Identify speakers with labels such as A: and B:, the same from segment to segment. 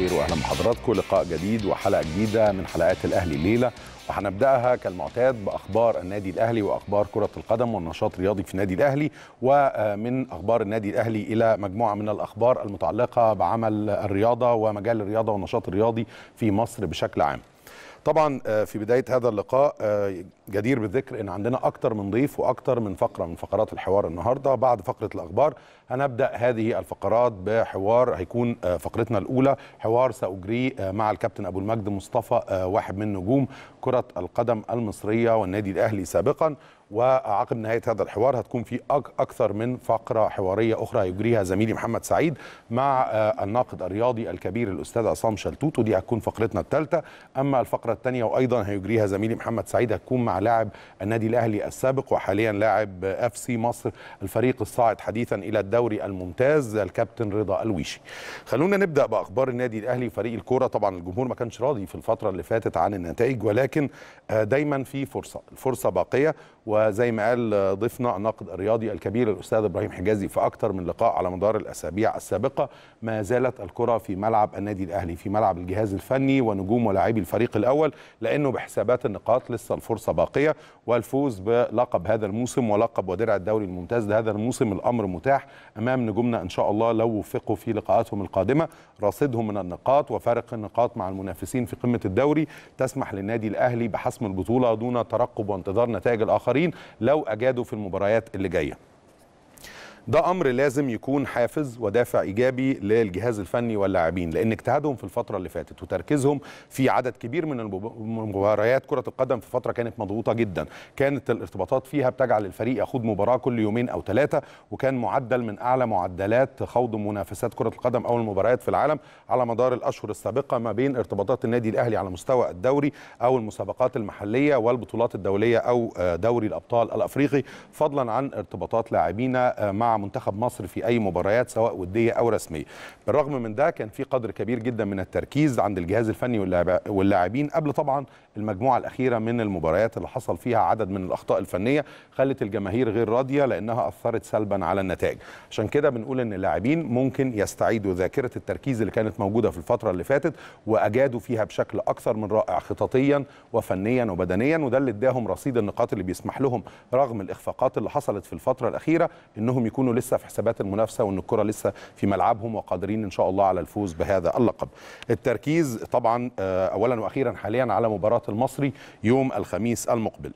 A: الخير واهلا بحضراتكم لقاء جديد وحلقه جديده من حلقات الاهلي الليله وهنبداها كالمعتاد باخبار النادي الاهلي واخبار كره القدم والنشاط الرياضي في النادي الاهلي ومن اخبار النادي الاهلي الى مجموعه من الاخبار المتعلقه بعمل الرياضه ومجال الرياضه والنشاط الرياضي في مصر بشكل عام. طبعا آه، في بدايه هذا اللقاء آه، جدير بالذكر ان عندنا اكثر من ضيف واكثر من فقره من فقرات الحوار النهارده بعد فقره الاخبار هنبدا هذه الفقرات بحوار هيكون آه، فقرتنا الاولى حوار ساجريه مع الكابتن ابو المجد مصطفى واحد من نجوم كره القدم المصريه والنادي الاهلي سابقا وعقب نهايه هذا الحوار هتكون في اكثر من فقره حواريه اخرى هيجريها زميلي محمد سعيد مع آه، الناقد الرياضي الكبير الاستاذ عصام شلتوت ودي هتكون فقرتنا الثالثه اما الفقره الثانيه وايضا هيجريها زميلي محمد سعيد هتكون مع لاعب النادي الاهلي السابق وحاليا لاعب آه، اف سي مصر الفريق الصاعد حديثا الى الدوري الممتاز الكابتن رضا الويشي خلونا نبدا باخبار النادي الاهلي فريق الكوره طبعا الجمهور ما كانش راضي في الفتره اللي فاتت عن النتائج ولكن آه، دايما في فرصه الفرصه باقيه و وزي ما قال ضيفنا الناقد الرياضي الكبير الاستاذ ابراهيم حجازي في اكثر من لقاء على مدار الاسابيع السابقه ما زالت الكره في ملعب النادي الاهلي في ملعب الجهاز الفني ونجوم ولاعبي الفريق الاول لانه بحسابات النقاط لسه الفرصه باقيه والفوز بلقب هذا الموسم ولقب ودرع الدوري الممتاز لهذا الموسم الامر متاح امام نجومنا ان شاء الله لو وفقوا في لقاءاتهم القادمه رصيدهم من النقاط وفارق النقاط مع المنافسين في قمه الدوري تسمح للنادي الاهلي بحسم البطوله دون ترقب وانتظار نتائج الاخرين لو اجادوا في المباريات اللي جايه ده امر لازم يكون حافز ودافع ايجابي للجهاز الفني واللاعبين لان اجتهادهم في الفتره اللي فاتت وتركيزهم في عدد كبير من مباريات كره القدم في فتره كانت مضغوطه جدا كانت الارتباطات فيها بتجعل الفريق يخوض مباراه كل يومين او ثلاثه وكان معدل من اعلى معدلات خوض منافسات كره القدم او المباريات في العالم على مدار الاشهر السابقه ما بين ارتباطات النادي الاهلي على مستوى الدوري او المسابقات المحليه والبطولات الدوليه او آه، دوري الابطال الافريقي فضلا عن ارتباطات لاعبينا آه، مع منتخب مصر في أي مباريات سواء ودية أو رسمية بالرغم من ده كان في قدر كبير جدا من التركيز عند الجهاز الفني واللاعبين قبل طبعا المجموعة الأخيرة من المباريات اللي حصل فيها عدد من الأخطاء الفنية خلت الجماهير غير راضية لأنها أثرت سلبا على النتائج عشان كده بنقول أن اللاعبين ممكن يستعيدوا ذاكرة التركيز اللي كانت موجودة في الفترة اللي فاتت وأجادوا فيها بشكل أكثر من رائع خططيا وفنيا وبدنيا وده اللي اداهم رصيد النقاط اللي بيسمح لهم رغم الإخفاقات اللي حصلت في الفترة الأخيرة أنهم يكونوا يكونوا لسه في حسابات المنافسه وان الكره لسه في ملعبهم وقادرين ان شاء الله على الفوز بهذا اللقب. التركيز طبعا آه، اولا واخيرا حاليا على مباراه المصري يوم الخميس المقبل.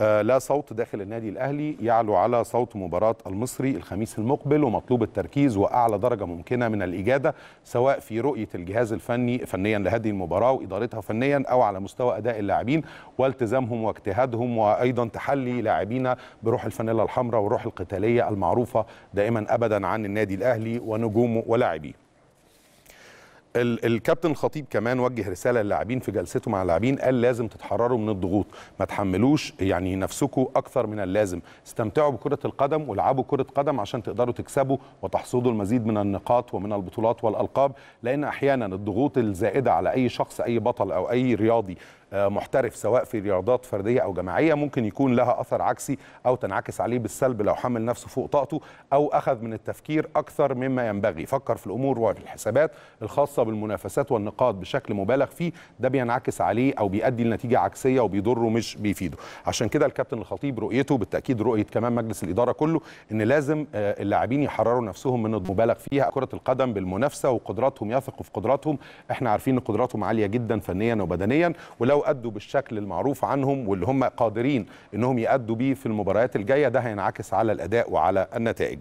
A: آه، لا صوت داخل النادي الأهلي يعلو على صوت مباراة المصري الخميس المقبل ومطلوب التركيز وأعلى درجة ممكنة من الإجادة سواء في رؤية الجهاز الفني فنيا لهذه المباراة وإدارتها فنيا أو على مستوى أداء اللاعبين والتزامهم واجتهادهم وأيضا تحلي لاعبينا بروح الفانيلا الحمراء والروح القتالية المعروفة دائما أبدا عن النادي الأهلي ونجومه ولاعبيه الكابتن الخطيب كمان وجه رساله للاعبين في جلسته مع اللاعبين قال لازم تتحرروا من الضغوط ما تحملوش يعني نفسكم اكثر من اللازم استمتعوا بكره القدم والعبوا كره قدم عشان تقدروا تكسبوا وتحصدوا المزيد من النقاط ومن البطولات والالقاب لان احيانا الضغوط الزائده على اي شخص اي بطل او اي رياضي آه، محترف سواء في رياضات فرديه او جماعيه ممكن يكون لها اثر عكسي او تنعكس عليه بالسلب لو حمل نفسه فوق طاقته او اخذ من التفكير اكثر مما ينبغي فكر في الامور وفي الحسابات الخاصه بالمنافسات والنقاط بشكل مبالغ فيه ده بينعكس عليه او بيؤدي لنتيجه عكسيه وبيضره مش بيفيده عشان كده الكابتن الخطيب رؤيته بالتاكيد رؤيه كمان مجلس الاداره كله ان لازم آه، اللاعبين يحرروا نفسهم من المبالغ فيها كره القدم بالمنافسه وقدراتهم يثقوا في قدراتهم احنا عارفين ان قدراتهم عاليه جدا فنيا وبدنيا ولو لو أدوا بالشكل المعروف عنهم واللي هم قادرين أنهم يأدوا بيه في المباريات الجاية ده هينعكس على الأداء وعلى النتائج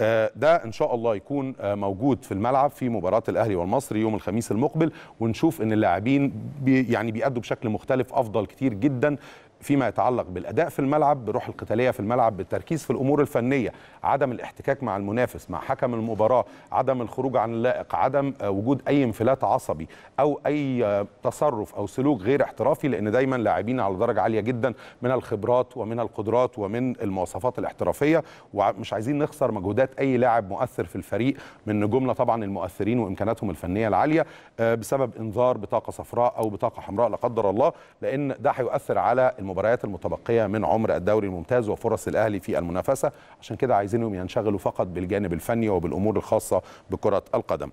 A: آه، ده إن شاء الله يكون آه، موجود في الملعب في مباراة الأهلي والمصري يوم الخميس المقبل ونشوف أن اللاعبين بي يعني بيأدوا بشكل مختلف أفضل كتير جدا فيما يتعلق بالاداء في الملعب بالروح القتاليه في الملعب بالتركيز في الامور الفنيه عدم الاحتكاك مع المنافس مع حكم المباراه عدم الخروج عن اللائق عدم آه، وجود اي انفلات عصبي او اي آه، تصرف او سلوك غير احترافي لان دايما لاعبين على درجه عاليه جدا من الخبرات ومن القدرات ومن المواصفات الاحترافيه ومش عايزين نخسر مجهودات اي لاعب مؤثر في الفريق من جمله طبعا المؤثرين وامكاناتهم الفنيه العاليه آه، بسبب انذار بطاقه صفراء او بطاقه حمراء لا قدر الله لان ده هيؤثر على المباراه المباريات المتبقيه من عمر الدوري الممتاز وفرص الاهلي في المنافسه عشان كده عايزينهم ينشغلوا فقط بالجانب الفني وبالامور الخاصه بكره القدم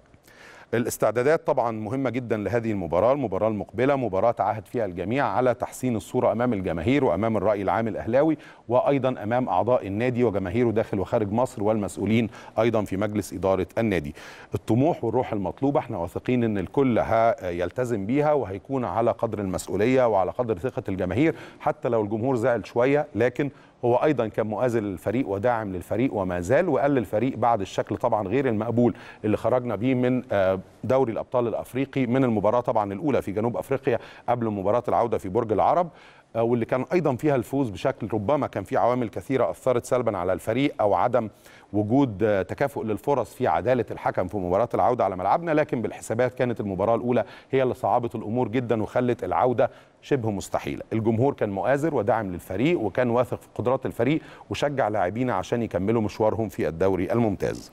A: الاستعدادات طبعا مهمه جدا لهذه المباراه المباراه المقبله مباراه تعهد فيها الجميع على تحسين الصوره امام الجماهير وامام الراي العام الاهلاوي وايضا امام اعضاء النادي وجماهيره داخل وخارج مصر والمسؤولين ايضا في مجلس اداره النادي الطموح والروح المطلوبه احنا واثقين ان الكل يلتزم بيها وهيكون على قدر المسؤوليه وعلى قدر ثقه الجماهير حتى لو الجمهور زعل شويه لكن هو ايضا كان مؤازر للفريق وداعم للفريق وما زال وقال للفريق بعد الشكل طبعا غير المقبول اللي خرجنا بيه من آه، دوري الابطال الافريقي من المباراه طبعا الاولى في جنوب افريقيا قبل مباراه العوده في برج العرب آه، واللي كان ايضا فيها الفوز بشكل ربما كان في عوامل كثيره اثرت سلبا على الفريق او عدم وجود آه، تكافؤ للفرص في عداله الحكم في مباراه العوده على ملعبنا لكن بالحسابات كانت المباراه الاولى هي اللي صعبت الامور جدا وخلت العوده شبه مستحيله الجمهور كان مؤازر وداعم للفريق وكان واثق في قدرات الفريق وشجع لاعبينا عشان يكملوا مشوارهم في الدوري الممتاز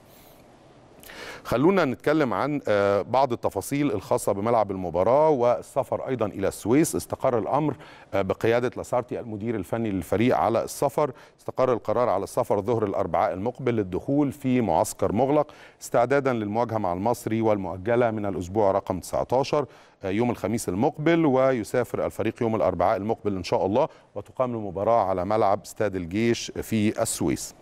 A: خلونا نتكلم عن آه، بعض التفاصيل الخاصة بملعب المباراة والسفر أيضا إلى السويس استقر الأمر آه، بقيادة لاسارتي المدير الفني للفريق على السفر استقر القرار على السفر ظهر الأربعاء المقبل للدخول في معسكر مغلق استعدادا للمواجهة مع المصري والمؤجلة من الأسبوع رقم 19 يوم الخميس المقبل ويسافر الفريق يوم الأربعاء المقبل إن شاء الله وتقام المباراة على ملعب استاد الجيش في السويس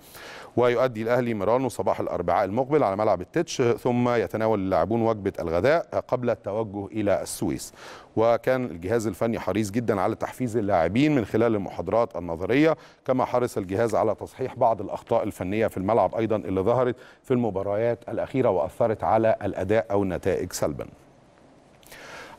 A: ويؤدي الأهلي ميرانو صباح الأربعاء المقبل على ملعب التتش ثم يتناول اللاعبون وجبة الغداء قبل التوجه إلى السويس وكان الجهاز الفني حريص جدا على تحفيز اللاعبين من خلال المحاضرات النظرية كما حرص الجهاز على تصحيح بعض الأخطاء الفنية في الملعب أيضا اللي ظهرت في المباريات الأخيرة وأثرت على الأداء أو النتائج سلباً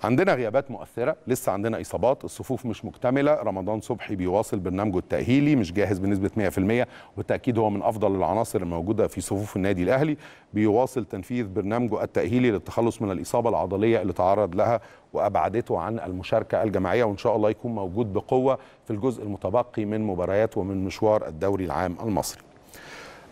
A: عندنا غيابات مؤثره لسه عندنا اصابات الصفوف مش مكتمله رمضان صبحي بيواصل برنامجه التاهيلي مش جاهز بنسبه 100% وبالتاكيد هو من افضل العناصر الموجوده في صفوف النادي الاهلي بيواصل تنفيذ برنامجه التاهيلي للتخلص من الاصابه العضليه اللي تعرض لها وابعدته عن المشاركه الجماعيه وان شاء الله يكون موجود بقوه في الجزء المتبقي من مباريات ومن مشوار الدوري العام المصري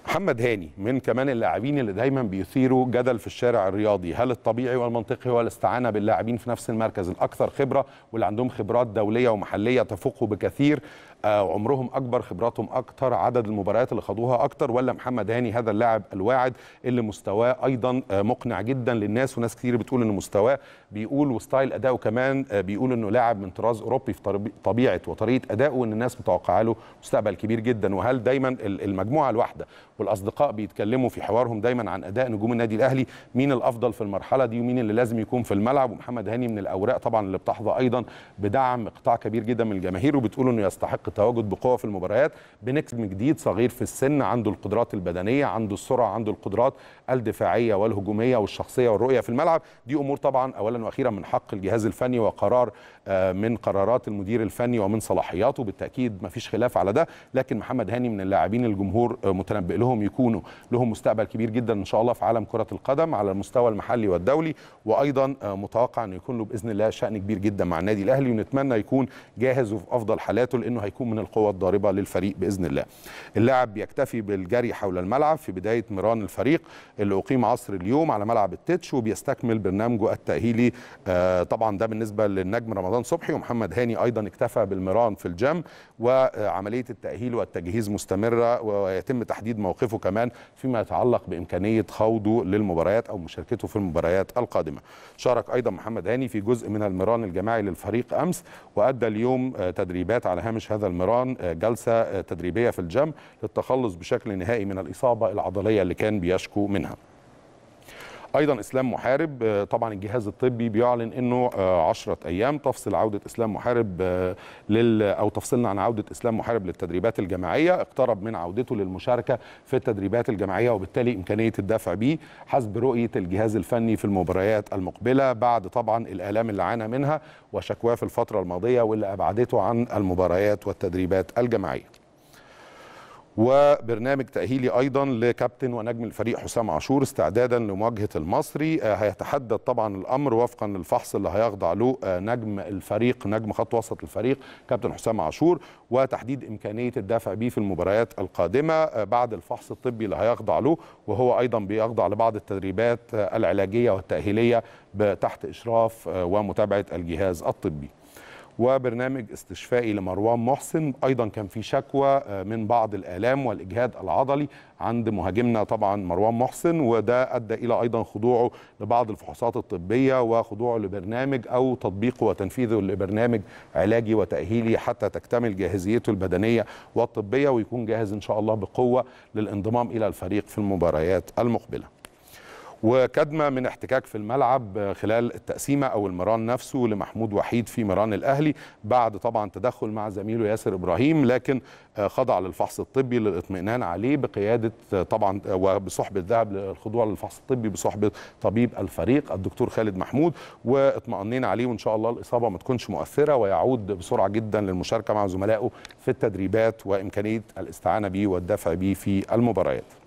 A: محمد هاني من كمان اللاعبين اللي دايما بيثيروا جدل في الشارع الرياضي هل الطبيعي والمنطقي هو الاستعانه باللاعبين في نفس المركز الاكثر خبره واللي عندهم خبرات دوليه ومحليه تفوقه بكثير آه، عمرهم اكبر خبراتهم اكتر عدد المباريات اللي خاضوها اكتر ولا محمد هاني هذا اللاعب الواعد اللي مستواه ايضا آه، مقنع جدا للناس وناس كتير بتقول ان مستواه بيقول وستايل اداؤه كمان آه، بيقول انه لاعب من طراز اوروبي في طبيعه وطريقه اداؤه وان الناس متوقعه له مستقبل كبير جدا وهل دايما المجموعه الواحده والاصدقاء بيتكلموا في حوارهم دايما عن اداء نجوم النادي الاهلي مين الافضل في المرحله دي ومين اللي لازم يكون في الملعب ومحمد هاني من الاوراق طبعا اللي بتحظى ايضا بدعم قطاع كبير جدا من الجماهير وبتقول انه يستحق تواجد بقوه في المباريات بنجم جديد صغير في السن عنده القدرات البدنيه عنده السرعه عنده القدرات الدفاعيه والهجوميه والشخصيه والرؤيه في الملعب دي امور طبعا اولا واخيرا من حق الجهاز الفني وقرار آه، من قرارات المدير الفني ومن صلاحياته بالتاكيد ما فيش خلاف على ده لكن محمد هاني من اللاعبين الجمهور آه، متنبئ لهم يكونوا لهم مستقبل كبير جدا ان شاء الله في عالم كره القدم على المستوى المحلي والدولي وايضا آه، متوقع انه يكون له باذن الله شان كبير جدا مع النادي الاهلي ونتمنى يكون جاهز وفي افضل حالاته لانه هيكون يكون من القوة الضاربة للفريق بإذن الله اللاعب بيكتفي بالجري حول الملعب في بداية مران الفريق اللي أقيم عصر اليوم على ملعب التتش وبيستكمل برنامجه التأهيلي آه، طبعا ده بالنسبة للنجم رمضان صبحي ومحمد هاني أيضا اكتفى بالمران في الجيم وعملية التأهيل والتجهيز مستمرة ويتم تحديد موقفه كمان فيما يتعلق بإمكانية خوضه للمباريات أو مشاركته في المباريات القادمة شارك أيضا محمد هاني في جزء من المران الجماعي للفريق أمس وأدى اليوم آه، تدريبات على هامش هذا هذا المران آه، جلسة آه، تدريبية في الجم للتخلص بشكل نهائي من الإصابة العضلية اللي كان بيشكو منها ايضا اسلام محارب آه، طبعا الجهاز الطبي بيعلن انه 10 آه، ايام تفصل عوده اسلام محارب آه، لل او تفصلنا عن عوده اسلام محارب للتدريبات الجماعيه اقترب من عودته للمشاركه في التدريبات الجماعيه وبالتالي امكانيه الدفع به حسب رؤيه الجهاز الفني في المباريات المقبله بعد طبعا الالام اللي عانى منها وشكواه في الفتره الماضيه واللي ابعدته عن المباريات والتدريبات الجماعيه وبرنامج تأهيلي أيضا لكابتن ونجم الفريق حسام عاشور استعدادا لمواجهة المصري آه، هيتحدد طبعا الأمر وفقا للفحص اللي هيخضع له آه، نجم الفريق نجم خط وسط الفريق كابتن حسام عاشور وتحديد إمكانية الدفع به في المباريات القادمة آه، بعد الفحص الطبي اللي هيخضع له وهو أيضا بيخضع لبعض التدريبات العلاجية والتأهيلية تحت إشراف ومتابعة الجهاز الطبي وبرنامج استشفائي لمروان محسن ايضا كان في شكوى آه، من بعض الالام والاجهاد العضلي عند مهاجمنا طبعا مروان محسن وده ادى الى ايضا خضوعه لبعض الفحوصات الطبيه وخضوعه لبرنامج او تطبيقه وتنفيذه لبرنامج علاجي وتاهيلي حتى تكتمل جاهزيته البدنيه والطبيه ويكون جاهز ان شاء الله بقوه للانضمام الى الفريق في المباريات المقبله وكدمة من احتكاك في الملعب خلال التقسيمة أو المران نفسه لمحمود وحيد في مران الأهلي بعد طبعا تدخل مع زميله ياسر إبراهيم لكن آه، خضع للفحص الطبي للاطمئنان عليه بقيادة آه، طبعا آه، وبصحبة ذهب للخضوع للفحص الطبي بصحبة طبيب الفريق الدكتور خالد محمود واطمئنين عليه وإن شاء الله الإصابة ما تكونش مؤثرة ويعود بسرعة جدا للمشاركة مع زملائه في التدريبات وإمكانية الاستعانة به والدفع به في المباريات